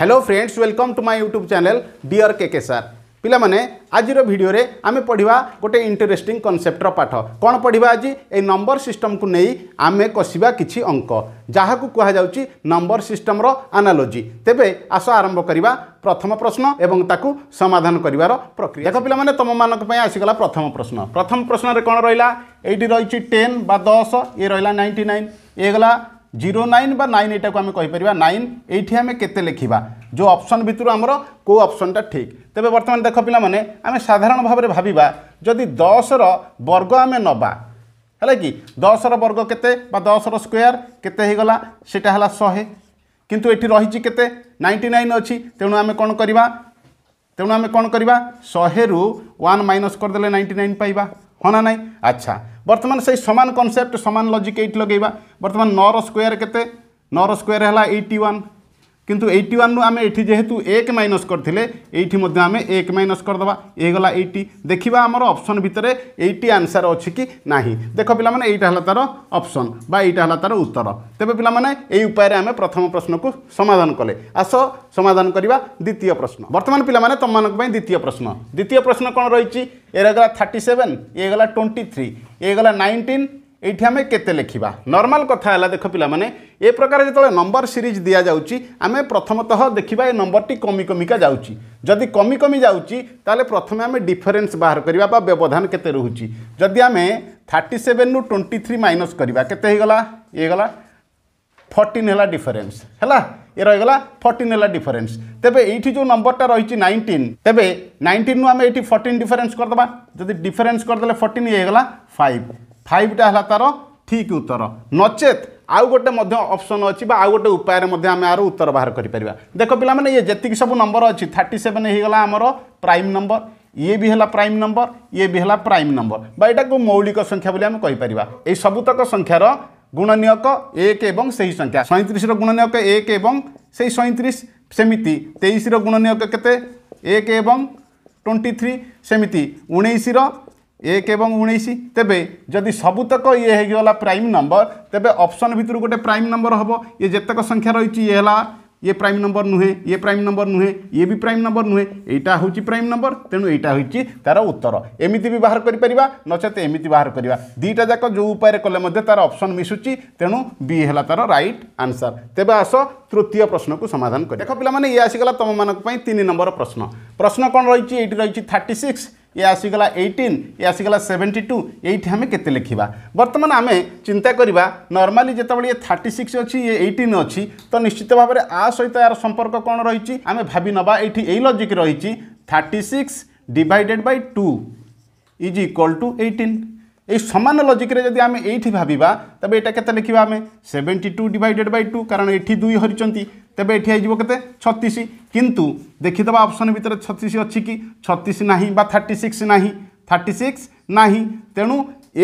hello friends welcome to my YouTube channel dear K K sir ପିଲାମାନେ ଆଜିର ଭିଡ଼ିଓରେ ଆମେ ପଢ଼ିବା ଗୋଟେ ଇଣ୍ଟରେଷ୍ଟିଂ କନସେପ୍ଟର ପାଠ କ'ଣ ପଢ଼ିବା ଆଜି ଏଇ ନମ୍ବର ସିଷ୍ଟମକୁ ନେଇ ଆମେ କଷିବା କିଛି ଅଙ୍କ ଯାହାକୁ କୁହାଯାଉଛି ନମ୍ବର ସିଷ୍ଟମର ଆନାଲୋଜି ତେବେ ଆସ ଆରମ୍ଭ କରିବା ପ୍ରଥମ ପ୍ରଶ୍ନ ଏବଂ ତାକୁ ସମାଧାନ କରିବାର ପ୍ରକ୍ରିୟା ଦେଖ ପିଲାମାନେ ତୁମମାନଙ୍କ ପାଇଁ ଆସିଗଲା ପ୍ରଥମ ପ୍ରଶ୍ନ ପ୍ରଥମ ପ୍ରଶ୍ନରେ କ'ଣ ରହିଲା ଏଇଠି ରହିଛି ଟେନ୍ ବା ଦଶ ଇଏ ରହିଲା ନାଇଣ୍ଟି ନାଇନ୍ ଇଏ ଗଲା জিরো নাইন বা নাইন এটাকে আমি কইপারা নাইন এইটি আমি কেতে লেখা যে অপসন ভিতর আমার কেউ অপসনটা ঠিক তবে বর্তমানে দেখ পিলা মানে আমি সাধারণ ভাবে ভাবিবা যদি দশর বর্গ আমি নবা হলে কি দশর বর্গ কেতে বা দশর স্কোয়ার কেতে হয়েগলা সেটা হল শহে কিন্তু এটি রয়েছে কেতে নাইন্টি নাইন অছি তেমন আমি কোণ করা তেমন আমি কোণ করা শহে রু ওয়ান মাইনস করেদেলে নাইন্টি নাইন পাইবা ହଁ ନା ନାହିଁ ଆଚ୍ଛା ବର୍ତ୍ତମାନ ସେଇ ସମାନ କନସେପ୍ଟ ସମାନ ଲଜିକ୍ ଏଇଠି ଲଗାଇବା ବର୍ତ୍ତମାନ ନଅର ସ୍କୋୟାର କେତେ ନଅର ସ୍କୋୟାର ହେଲା ଏଇଟି ୱାନ୍ কিন্তু এইটি ওয়ান আমি এটি যেহেতু এক মাইনস করে এইটি মধ্যে আমি এক মাইনস করেদেবা এইগলা এইটি দেখা আমার অপসন ভিতরে এইটি আনসার অছি কি না দেখ পিলা মানে এইটা হল তার অপসন বা এইটা হল তার উত্তর তেবে পিলা মানে এই উপায়ে আমি প্রথম প্রশ্নকু সমাধান কলে আস সমাধান করা দ্বিতীয় প্রশ্ন বর্তমান পিলা মানে তোমাদের দ্বিতীয় প্রশ্ন দ্বিতীয় প্রশ্ন কোণ রয়েছে এর গলা থার্টি সেভেন এ গলা টোয়েন্টি থ্রি এ গলা নাইনটিন এইটি আমি কেতে লেখিবা নর্মাল কথা হল দেখ পিলামানে এ প্রকার যেতবে নম্বর সিরিজ দিয়া যাচ্ছি আমি প্রথমতঃ দেখিবা এই নম্বরটি কমি কমিকা যাচ্ছি যদি কমি কমি যাচ্ছি তাহলে প্রথমে আমি ডিফরেন্স বাহার করা বা ব্যবধান কেতে রুচি যদি আমি থার্টি সেভেন রু টোয়েন্টি থ্রি মাইনস করা কেতে হয়ে গলা ইয়ে গলা ফর্টিন হল ডিফরেন্স হলা এ রয়েগলা ফর্টিন হল ডিফরেন্স তেবে এইটি যে নম্বরটা রয়েছে নাইনটিন তেবে নাইনটিন আমি এটি ফর্টিন ডিফরেন্স করদেবা যদি ডিফরেন্স করদেলে ফর্টিন ইয়ে গলা ফাইভ ଫାଇଭଟା ହେଲା ତା'ର ଠିକ୍ ଉତ୍ତର ନଚେତ୍ ଆଉ ଗୋଟେ ମଧ୍ୟ ଅପସନ୍ ଅଛି ବା ଆଉ ଗୋଟେ ଉପାୟରେ ମଧ୍ୟ ଆମେ ଆର ଉତ୍ତର ବାହାର କରିପାରିବା ଦେଖ ପିଲାମାନେ ଇଏ ଯେତିକି ସବୁ ନମ୍ବର ଅଛି ଥାର୍ଟି ସେଭେନ୍ ହେଇଗଲା ଆମର ପ୍ରାଇମ୍ ନମ୍ବର ଇଏ ବି ହେଲା ପ୍ରାଇମ୍ ନମ୍ବର ଇଏ ବି ହେଲା ପ୍ରାଇମ୍ ନମ୍ବର ବା ଏଇଟାକୁ ମୌଳିକ ସଂଖ୍ୟା ବୋଲି ଆମେ କହିପାରିବା ଏଇ ସବୁତକ ସଂଖ୍ୟାର ଗୁଣନିୟକ ଏକ ଏବଂ ସେହି ସଂଖ୍ୟା ସଇଁତିରିଶର ଗୁଣନିୟକ ଏକ ଏବଂ ସେହି ସଇଁତିରିଶ ସେମିତି ତେଇଶର ଗୁଣନିୟକ କେତେ ଏକ ଏବଂ ଟ୍ୱେଣ୍ଟି ଥ୍ରୀ ସେମିତି ଉଣେଇଶର এক এবং উনিশ তেবে যদি সবুতক ইয়ে হয়ে গলা প্রাইম নম্বর তেবে অপশন ভিতর গোটে প্রাইম নম্বর হব ইয়ে যেতক সংখ্যা রয়েছে ইয়ে হল ইয়ে প্রাইম নম্বর নুহে ইয়ে প্রাইম নম্বর নুহে ইয়ে বি প্রাইম নম্বর নুহে এইটা হচ্ছে প্রাইম নম্বর তেমন এইটা হচ্ছে তার উত্তর এমিতি বি বাহার করে পারিবা নচেত এমিতি বাহার করা দুইটা যাক যে উপায়ে কলে মধ্যে তার অপশন মিশুচি তেণু বি হল তার রাইট আনসার তেবে আস তৃতীয় প্রশ্নকু সমাধান করে দেখ পিলা মানে ইয়ে আসিগলা তোমার তিন নম্বর প্রশ্ন প্রশ্ন কোণ রয়েছে এইটি রয়েছে থার্টি সিক্স ये आसीगला एटीन ये आसीगला सेवेन्टी टू ये आम के लिखा बर्तमान आम चिंता करवा नर्माली जितेबाला ये थर्टी सिक्स अच्छी ये एटीन अच्छी तो निश्चित भाव में आ सहित यार संपर्क कौन रही आम भाव ना ये लजिक रही thirty six divided by two is equal to eighteen এই সমান লজিক্রে যদি আমি এইটি ভাবিবা তবে এটা কেতে লিখবা আমি seventy two divided by two কারণ এটি দুই হরিছেন তবে এটি হয়ে যাব কেতে ছত্রিশ কিন্তু দেখিদেবা অপশন ভিতরে ছত্রিশ অছি কি ছতিশ না বা থার্টি সিক্স না থার্টি সিক্স না তেমন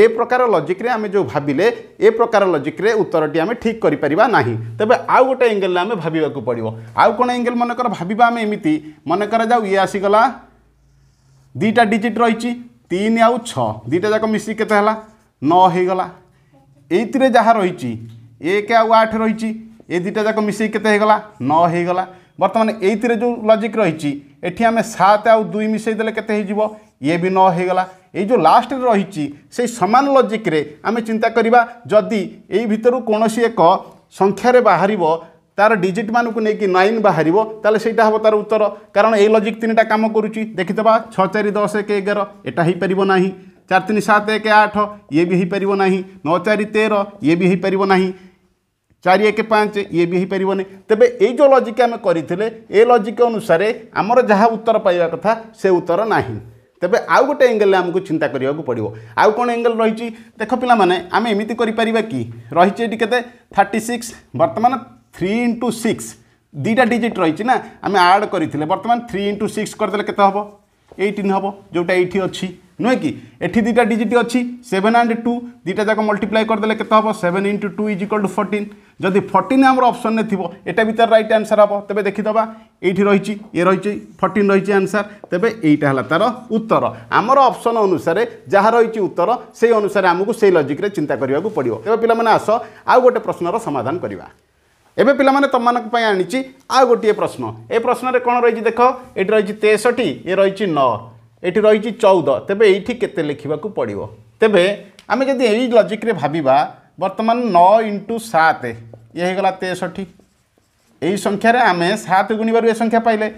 এ প্রকার লজিক্রে আমি যে ভাবিলে এ প্রকার লজিক্রে উত্তরটি আমি ঠিক করে পারিবা না তবে আউ গোটে এঙ্গেল আমি ভাবিবাক পড়ব আউ কোণ এঙ্গেল মনে কর ভাবিবা আমি এমিতি মনে করা যাও ইয়ে আসিগলা দুইটা ডিজিট রয়েছে তিন আউ ছ দুইটা যাক মিশি কেতে হল ন হয়েগলা এইতিরে যা রয়েছে এক আউ আঠ রয়েছে এ দুইটা যাক মিশি কেতে হয়েগলা ন হয়েগলা বর্তমানে এইতিরে যে লজিক রয়েছে এটি আমি সাত আউ দুই মিশাই দেলে কেতে হয়ে যাব ইয়ে বি ন হয়েগলা এই যে লাস্টে রয়েছে সেই সমান লজিক্রে আমি চিন্তা করা যদি এই ভিতর কোণী এক সংখ্যার বাহার তার ডিজিট মানুষ নেই নাইন বাহার তাহলে সেইটা হব তার উত্তর কারণ এই লজিক তিনটা কাম করুচি দেখিদেবা ছ চারি দশ এক এগার এটা হয়েপার না চার তিন সাত এক আঠ ইয়ে বি হয়েপার না ন চারি তের ইয়ে বি হয়েপার না চারি এক পাঁচ ইয়ে বি হয়েপারনি তেমনি এই যে লজিক আমি করে এ লজিক অনুসারে আমার যা উত্তর পাইবা কথা সে উত্তর না তেমনি আউ গোটে এঙ্গেল আমি চিন্তা করা পড়ব আউ কোণ এঙ্গেল রয়েছে দেখ পিলা মানে আমি এমিতি করে পারা কি রয়েছে এটি কেতে থার্টি সিক্স বর্তমান থ্রি ইন্টু সিক্স দুইটা ডিজিট রয়েছে না আমি আড করে বর্তমান থ্রি ইন্টু সিক্স করেদেলে কেতে হব এইটিন হব যেটা এইটি অছি নুহে কি এটি দুইটা ডিজিট অছি সেভেন আন্ড টু দুইটা যাক মল্টিপ্লাই করেদেলে কেতে হব seven into two is equal to fourteen যদি ফর্টিন আমার অপসনে থাকবে এটা ভিতর রাইট আনসার হব তবে দেখিদেবা এইটি রয়েছে ইয়ে রয়েছে ফর্টিন রয়েছে আনসার তবে এইটা হল তার উত্তর আমার অপসন অনুসারে যা রয়েছে উত্তর সেই অনুসারে আমি সেই লজিক্রে চিন্তা করা পড়ব তবে পিলা আস আউ গোটে প্রশ্নর সমাধান করা এবে পিলামানে তোমাদের পাই আনিছি আউ গোটিয়ে প্রশ্ন এ প্রশ্নরে কোণ রয়েছে দেখ এটি রয়েছে তেষট্টি এ রয়েছে ন এটি রয়েছে চৌদ তেবে এইটি কেতে লেখিবাকু পড়িব তেবে আমি যদি এই লজিক্রে ভাবিবা বর্তমান ন ইন্টু সাত ইয়ে হয়ে গলা তেষট্টি এই সংখ্যার আমি সাত গুণবার এ সংখ্যা পাইলে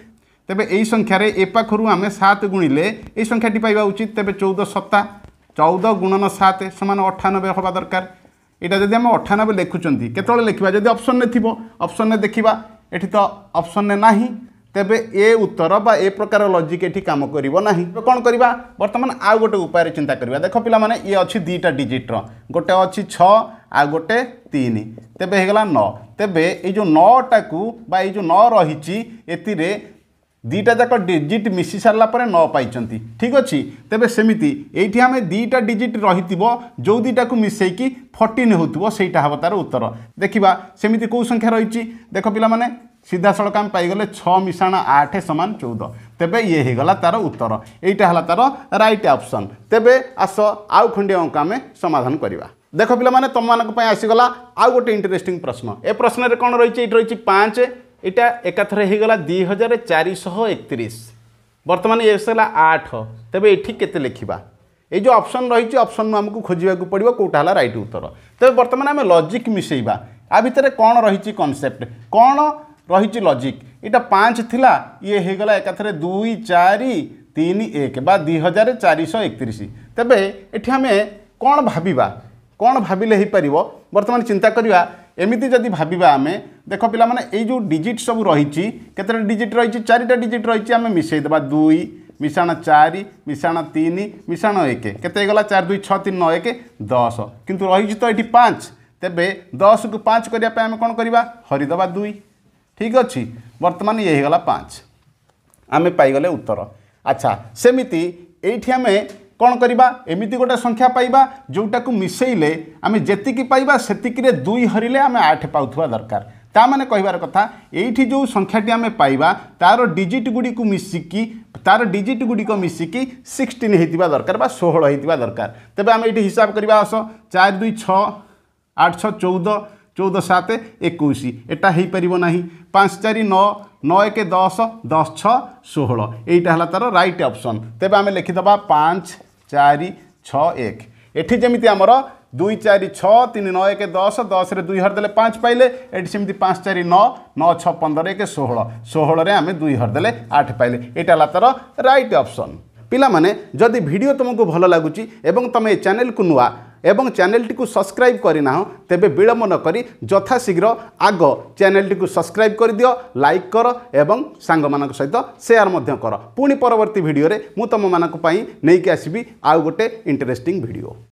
তেবে এই সংখ্যার এ পাখর আমি সাত গুণিলে এই সংখ্যাটি পাইবা উচিত তেবে চৌদ সত্তা চৌদ গুণন সাত সমান অঠানবে হওয়া দরকার এটা যদি আমি অঠানবে লেখুচার কেতবে লেখা যদি অপসনে থিব অপসনে দেখা এটি তো অপসনে না তেবে এ উত্তর বা এ প্রকার লজিক এটি কাম করব না কম করা বর্তমান আউ গোটে উপায়ে চিন্তা করা দেখ পিলা মানে ইয়ে অছি দুইটা ডিজিটর গোটে অছি ছ আর গোটে তিন তেবে হয়ে গেল ন তেবে এই যে নটা বা এই যে ন রয়েছে এতে দুইটা যাক ডিজিট মিশি সারা পরে ন পাই ঠিক অছি তেমন সেমিতি এইটি আমি দুইটা ডিজিট রহিথিব যে দুইটা মিশাইকি ফর্টিন হোথিব সেইটা হব তার উত্তর দেখিবা সেমিতি কেউ সংখ্যা রয়েছে দেখ পিলা মানে সিধাসলখ আমি পাইগলে ছ মিশাণ আঠ সমান চৌদ তেবে ইয়ে হয়েগলা তার উত্তর এইটা হল তার রাইট অপসন তেবে আস আউ খণ্ডে অঙ্ক আমি সমাধান করা দেখ পিলা মানে তোমার আসিগলা আউ গোটে ইন্টারেস্টিং প্রশ্ন এ প্রশ্নের কোণ রয়েছে এটি রয়েছে পাঁচ এটা একাথরে হয়ে দুই হাজার চারিশহ একত্রিশ বর্তমান এসেলা আঠ তবে এটি কেতে লেখা এই যে অপশন রয়েছে অপশন আমি খোঁজা পড়ব কোটা হল রাইট উত্তর তবে বর্তমানে আমি লজিক মিশাইবা আ ভিতরে কণ রয়েছে কনসেপ্ট কণ রয়েছে লজিক এটা পাঁচ লা ইয়ে হয়ে গলা একাথরে দুই চারি তিন এক বা দুই হাজার চারিশ একত্রিশ তবে এটি আমি কণ ভাবিবা কণ ভাবিলে হয়ে পার বর্তমানে চিন্তা করা এমিতি যদি ভাবিবা আমি দেখ মানে এই যে ডিজিট সব রয়েছে কতটা ডিজিট রয়েছে চারিটা ডিজিট রয়েছে আমি মিশাই দেবা দুই মিশাণ চারি মিশাণ তিন মিশাণ এক কেতে গলা চার দুই ছ তিন ন এক দশ কিন্তু রয়েছে তো এটি পাঁচ তেবে দশকু পাঁচ করা আমি কোণ করা হরিদেবা দুই ঠিক অছি বর্তমান ইয়ে হয়ে গলা পাঁচ আমি পাইগলে উত্তর আচ্ছা সেমিতি এইটি আমি କ'ଣ କରିବା ଏମିତି ଗୋଟେ ସଂଖ୍ୟା ପାଇବା ଯେଉଁଟାକୁ ମିଶାଇଲେ ଆମେ ଯେତିକି ପାଇବା ସେତିକିରେ ଦୁଇ ହରିଲେ ଆମେ ଆଠ ପାଉଥିବା ଦରକାର ତା ମାନେ କହିବାର କଥା ଏଇଠି ଯେଉଁ ସଂଖ୍ୟାଟି ଆମେ ପାଇବା ତା'ର ଡିଜିଟ୍ ଗୁଡ଼ିକୁ ମିଶିକି ତା'ର ଡିଜିଟ୍ ଗୁଡ଼ିକ ମିଶିକି ସିକ୍ସଟିନ୍ ହେଇଥିବା ଦରକାର ବା ଷୋହଳ ହେଇଥିବା ଦରକାର ତେବେ ଆମେ ଏଇଠି ହିସାବ କରିବା ଆସ ଚାରି ଦୁଇ ଛଅ ଆଠ ଛଅ ଚଉଦ ଚଉଦ ସାତ ଏକୋଇଶ ଏଟା ହେଇପାରିବ ନାହିଁ ପାଞ୍ଚ ଚାରି ନଅ ନଅ ଏକ ଦଶ ଦଶ ଛଅ ଷୋହଳ ଏଇଟା ହେଲା ତା'ର ରାଇଟ୍ ଅପସନ୍ ତେବେ ଆମେ ଲେଖିଦେବା ପାଞ୍ଚ ଚାରି ଛଅ ଏକ ଏଠି ଯେମିତି ଆମର ଦୁଇ ଚାରି ଛଅ ତିନି ନଅ ଏକ ଦଶ ଦଶରେ ଦୁଇ ହରଦେଲେ ପାଞ୍ଚ ପାଇଲେ ଏଠି ସେମିତି ପାଞ୍ଚ ଚାରି ନଅ ନଅ ଛଅ ପନ୍ଦର ଏକ ଷୋହଳ ଷୋହଳରେ ଆମେ ଦୁଇ ହରଦେଲେ ଆଠ ପାଇଲେ ଏଇଟା ହେଲା ତା'ର ରାଇଟ୍ ଅପସନ୍ ପିଲାମାନେ ଯଦି ଭିଡ଼ିଓ ତୁମକୁ ଭଲ ଲାଗୁଛି ଏବଂ ତୁମେ ଏ ଚ୍ୟାନେଲକୁ ନୂଆ ଏବଂ ଚ୍ୟାନେଲ୍ଟିକୁ ସବସ୍କ୍ରାଇବ୍ କରିନାହଁ ତେବେ ବିଳମ୍ବ ନକରି ଯଥାଶୀଘ୍ର ଆଗ ଚ୍ୟାନେଲ୍ଟିକୁ ସବସ୍କ୍ରାଇବ୍ କରିଦିଅ ଲାଇକ୍ କର ଏବଂ ସାଙ୍ଗମାନଙ୍କ ସହିତ ସେୟାର ମଧ୍ୟ କର ପୁଣି ପରବର୍ତ୍ତୀ ଭିଡ଼ିଓରେ ମୁଁ ତୁମମାନଙ୍କ ପାଇଁ ନେଇକି ଆସିବି ଆଉ ଗୋଟେ ଇଣ୍ଟରେଷ୍ଟିଂ ଭିଡ଼ିଓ